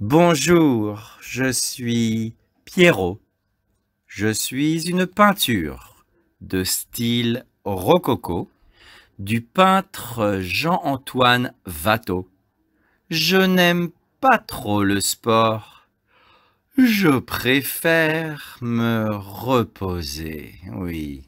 Bonjour, je suis Pierrot. Je suis une peinture de style rococo du peintre Jean-Antoine Watteau. Je n'aime pas trop le sport. Je préfère me reposer, oui.